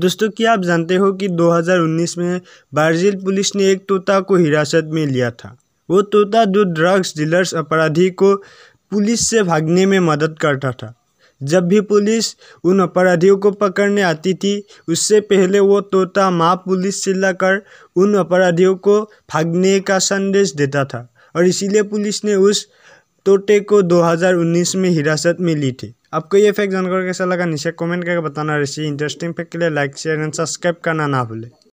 दोस्तों क्या आप जानते हो कि 2019 में ब्राज़ील पुलिस ने एक तोता को हिरासत में लिया था वो तोता जो ड्रग्स डीलर्स अपराधी को पुलिस से भागने में मदद करता था जब भी पुलिस उन अपराधियों को पकड़ने आती थी उससे पहले वो तोता माँ पुलिस चिल्लाकर उन अपराधियों को भागने का संदेश देता था और इसीलिए पुलिस ने उस तोते को 2019 में हिरासत में ली थी आपको ये फैक्ट जानकर कैसा लगा नीचे कमेंट करके बताना ऋषि इंटरेस्टिंग फैक्ट के लिए लाइक शेयर एंड सब्सक्राइब करना ना भूलें